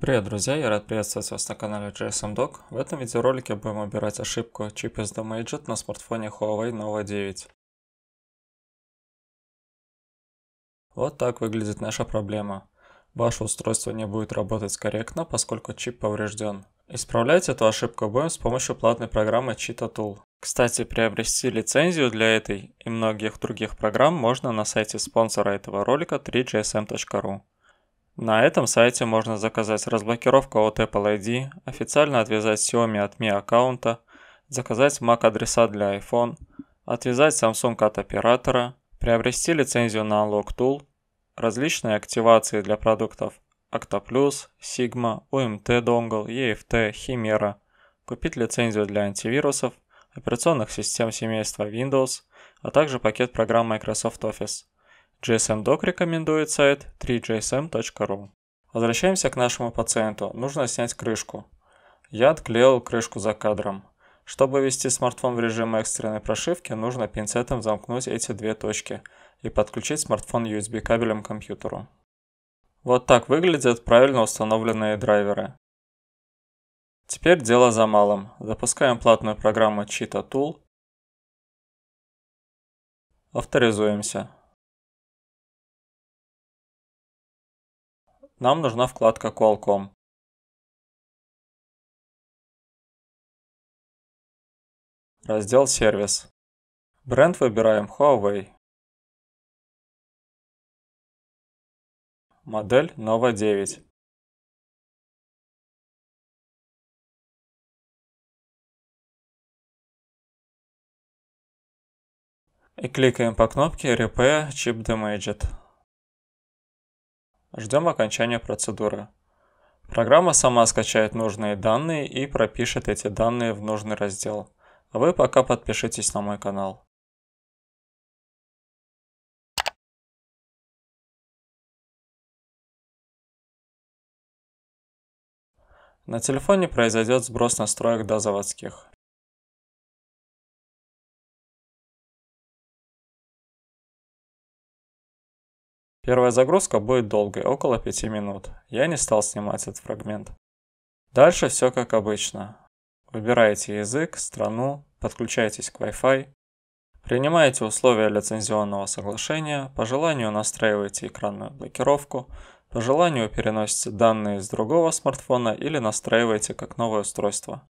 Привет, друзья! Я рад приветствовать вас на канале GSM Doc. В этом видеоролике будем убирать ошибку Chip is damaged на смартфоне Huawei Nova 9. Вот так выглядит наша проблема. Ваше устройство не будет работать корректно, поскольку чип поврежден. Исправлять эту ошибку будем с помощью платной программы Cheetah Tool. Кстати, приобрести лицензию для этой и многих других программ можно на сайте спонсора этого ролика 3gsm.ru. На этом сайте можно заказать разблокировку от Apple ID, официально отвязать Xiaomi от Mi аккаунта, заказать MAC-адреса для iPhone, отвязать Samsung от оператора, приобрести лицензию на Unlock Tool, различные активации для продуктов OctoPlus, Sigma, UMT Dongle, EFT, Chimera, купить лицензию для антивирусов, операционных систем семейства Windows, а также пакет программ Microsoft Office – JSM-док рекомендует сайт 3jsm.ru. Возвращаемся к нашему пациенту. Нужно снять крышку. Я отклеил крышку за кадром. Чтобы ввести смартфон в режим экстренной прошивки, нужно пинцетом замкнуть эти две точки и подключить смартфон USB кабелем к компьютеру. Вот так выглядят правильно установленные драйверы. Теперь дело за малым. Запускаем платную программу Cheetah Tool. Авторизуемся. нам нужна вкладка Qualcomm. Раздел «Сервис». Бренд выбираем Huawei. Модель Nova 9. И кликаем по кнопке Repair Chip Damaged. Ждем окончания процедуры. Программа сама скачает нужные данные и пропишет эти данные в нужный раздел. А вы пока подпишитесь на мой канал. На телефоне произойдет сброс настроек до заводских. Первая загрузка будет долгой, около 5 минут. Я не стал снимать этот фрагмент. Дальше все как обычно. Выбираете язык, страну, подключаетесь к Wi-Fi, принимаете условия лицензионного соглашения, по желанию настраиваете экранную блокировку, по желанию переносите данные с другого смартфона или настраиваете как новое устройство.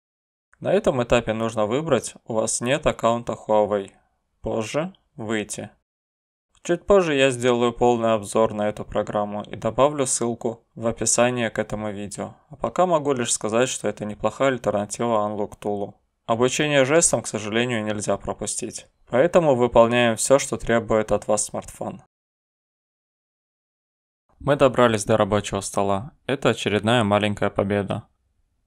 На этом этапе нужно выбрать «У вас нет аккаунта Huawei». Позже «Выйти». Чуть позже я сделаю полный обзор на эту программу и добавлю ссылку в описание к этому видео. А пока могу лишь сказать, что это неплохая альтернатива Unlock Tool. Обучение жестам, к сожалению, нельзя пропустить. Поэтому выполняем все, что требует от вас смартфон. Мы добрались до рабочего стола. Это очередная маленькая победа.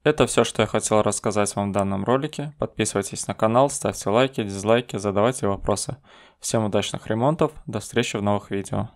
Это все, что я хотел рассказать вам в данном ролике. Подписывайтесь на канал, ставьте лайки, дизлайки, задавайте вопросы. Всем удачных ремонтов, до встречи в новых видео.